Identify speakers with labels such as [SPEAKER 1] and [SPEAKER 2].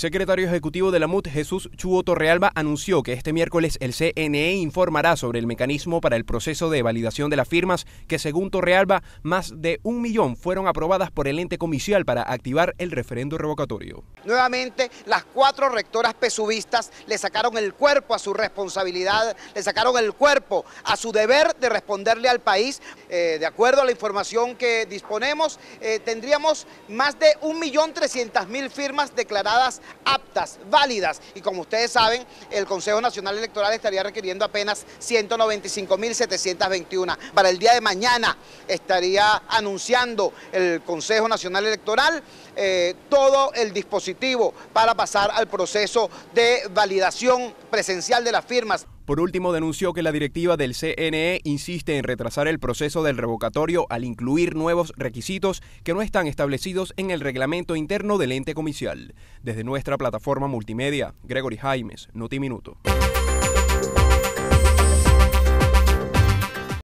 [SPEAKER 1] secretario ejecutivo de la MUT, Jesús Chuo Torrealba, anunció que este miércoles el CNE informará sobre el mecanismo para el proceso de validación de las firmas que, según Torrealba, más de un millón fueron aprobadas por el ente comicial para activar el referendo revocatorio.
[SPEAKER 2] Nuevamente, las cuatro rectoras pesubistas le sacaron el cuerpo a su responsabilidad, le sacaron el cuerpo a su deber de responderle al país. Eh, de acuerdo a la información que disponemos, eh, tendríamos más de un millón mil firmas declaradas aptas, válidas. Y como ustedes saben, el Consejo Nacional Electoral estaría requiriendo apenas 195.721. Para el día de mañana estaría anunciando el Consejo Nacional Electoral eh, todo el dispositivo para pasar al proceso de validación presencial de las firmas.
[SPEAKER 1] Por último, denunció que la directiva del CNE insiste en retrasar el proceso del revocatorio al incluir nuevos requisitos que no están establecidos en el reglamento interno del ente comicial. Desde nuestra plataforma multimedia, Gregory Jaimes, Notiminuto.